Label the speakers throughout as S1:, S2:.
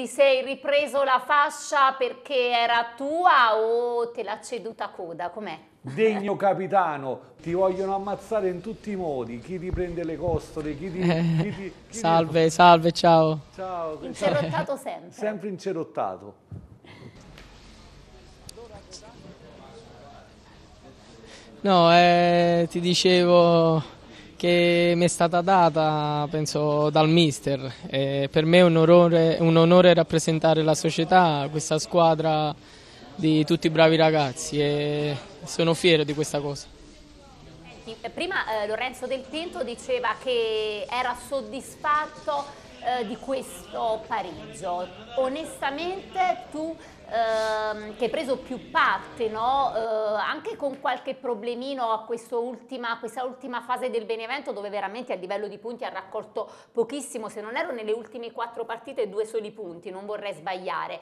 S1: ti sei ripreso la fascia perché era tua o te l'ha ceduta
S2: a coda? Com'è? Degno capitano, ti vogliono ammazzare in tutti i modi. Chi ti prende le costole, chi ti. Eh, chi ti chi salve, ti...
S3: salve, ciao.
S2: Ciao. Incerottato sempre. Sempre incerottato.
S3: No, eh, ti dicevo che mi è stata data penso dal mister. E per me è un onore, un onore, rappresentare la società, questa squadra di tutti i bravi ragazzi e sono fiero di questa cosa.
S1: Prima eh, Lorenzo Del Pinto diceva che era soddisfatto eh, di questo Parigio. Onestamente tu eh, che hai preso più parte, no? eh, anche con qualche problemino a, ultima, a questa ultima fase del Benevento dove veramente a livello di punti ha raccolto pochissimo, se non ero nelle ultime quattro partite due soli punti, non vorrei sbagliare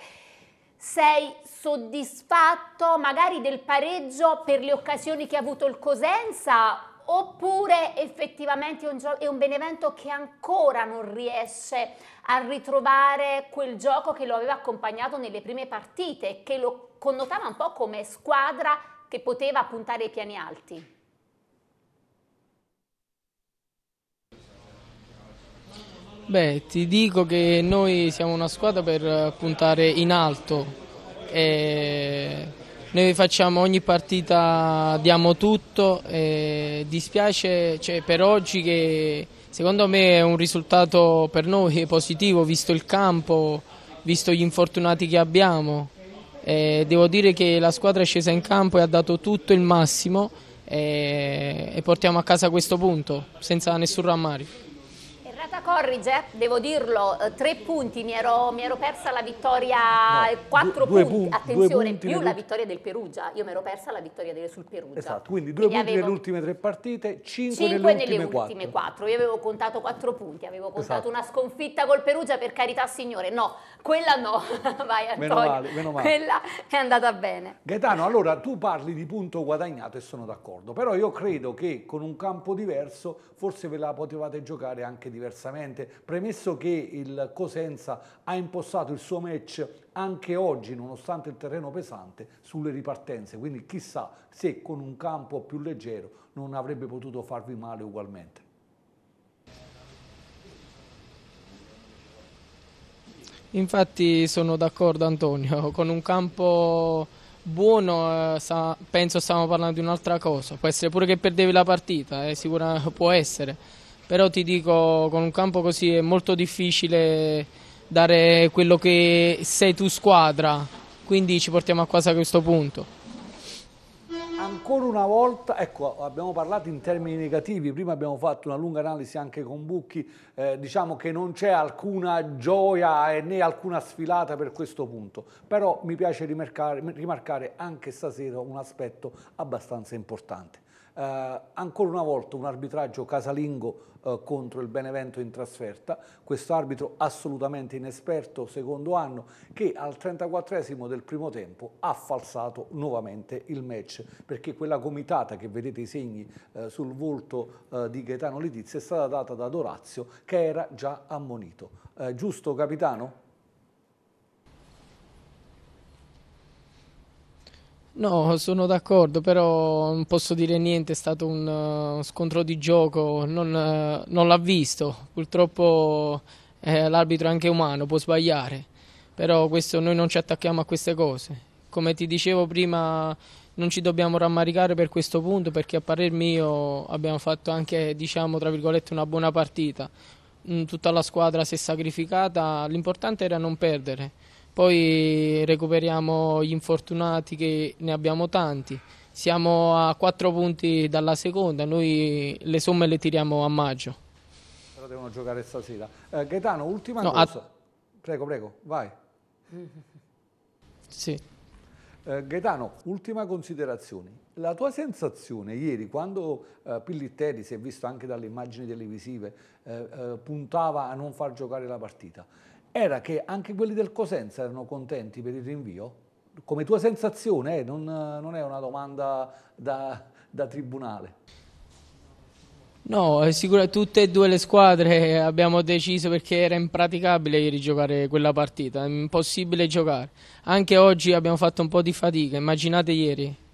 S1: sei soddisfatto magari del pareggio per le occasioni che ha avuto il Cosenza oppure effettivamente è un, gio- è un Benevento che ancora non riesce a ritrovare quel gioco che lo aveva accompagnato nelle prime partite, che lo connotava un po' come squadra che poteva puntare ai piani alti?
S3: Beh, ti dico che noi siamo una squadra per puntare in alto e noi facciamo ogni partita, diamo tutto, eh, dispiace cioè, per oggi che secondo me è un risultato per noi positivo visto il campo, visto gli infortunati che abbiamo. Eh, devo dire che la squadra è scesa in campo e ha dato tutto il massimo e portiamo a casa questo punto senza nessun rammario.
S1: Beata Corrige, devo dirlo, eh, tre punti, mi ero, mi ero persa la vittoria, no, eh, quattro due, punti, punti, attenzione, punti più la vittoria del Perugia, io mi ero persa la vittoria del, sul Perugia. Esatto, quindi due quindi punti avevo... nelle
S2: ultime tre partite, cinque, cinque nelle, ultime, nelle quattro. ultime
S1: quattro. Io avevo contato quattro punti, avevo contato esatto. una sconfitta col Perugia, per carità signore, no, quella no, vai Antonio, meno male, meno male. quella è andata bene.
S2: Gaetano, allora tu parli di punto guadagnato e sono d'accordo, però io credo che con un campo diverso forse ve la potevate giocare anche diversamente diversamente, premesso che il Cosenza ha impostato il suo match anche oggi, nonostante il terreno pesante, sulle ripartenze, quindi chissà se con un campo più leggero non avrebbe potuto farvi male ugualmente.
S3: Infatti sono d'accordo Antonio, con un campo buono eh, penso stiamo parlando di un'altra cosa, può essere pure che perdevi la partita, eh, sicura, può essere però ti dico con un campo così è molto difficile dare quello che sei tu squadra, quindi ci portiamo a casa a questo punto.
S2: Ancora una volta, ecco, abbiamo parlato in termini negativi, prima abbiamo fatto una lunga analisi anche con Bucchi, eh, diciamo che non c'è alcuna gioia né alcuna sfilata per questo punto, però mi piace rimarcare, rimarcare anche stasera un aspetto abbastanza importante eh, ancora una volta un arbitraggio casalingo eh, contro il Benevento in trasferta, questo arbitro assolutamente inesperto, secondo anno, che al 34esimo del primo tempo ha falsato nuovamente il match, perché quella gomitata che vedete i segni eh, sul volto eh, di Gaetano Letizia è stata data da Dorazio che era già ammonito. Eh, giusto capitano?
S3: No, sono d'accordo, però non posso dire niente, è stato un, uh, scontro di gioco, non, uh, non l'ha visto. Purtroppo eh, l'arbitro è anche umano, può sbagliare, però questo, noi non ci attacchiamo a queste cose. Come ti dicevo prima, non ci dobbiamo rammaricare per questo punto perché a parer mio abbiamo fatto anche, diciamo, tra virgolette, una buona partita. Mm, tutta la squadra si è sacrificata, l'importante era non perdere. Poi recuperiamo gli infortunati che ne abbiamo tanti. Siamo a quattro punti dalla seconda, noi le somme le tiriamo a maggio.
S2: Però devono giocare stasera. Eh, Gaetano, ultima no, cosa. A... Prego, prego, vai. Sì. Eh, Gaetano, ultima considerazione. La tua sensazione ieri quando eh, Pillitteri, si è visto anche dalle immagini televisive, eh, eh, puntava a non far giocare la partita, era che anche quelli del Cosenza erano contenti per il rinvio? Come tua sensazione, eh? non, non, è una domanda da, da tribunale.
S3: No, è sicuro che tutte e due le squadre abbiamo deciso perché era impraticabile ieri giocare quella partita, impossibile giocare. Anche oggi abbiamo fatto un po' di fatica, immaginate ieri.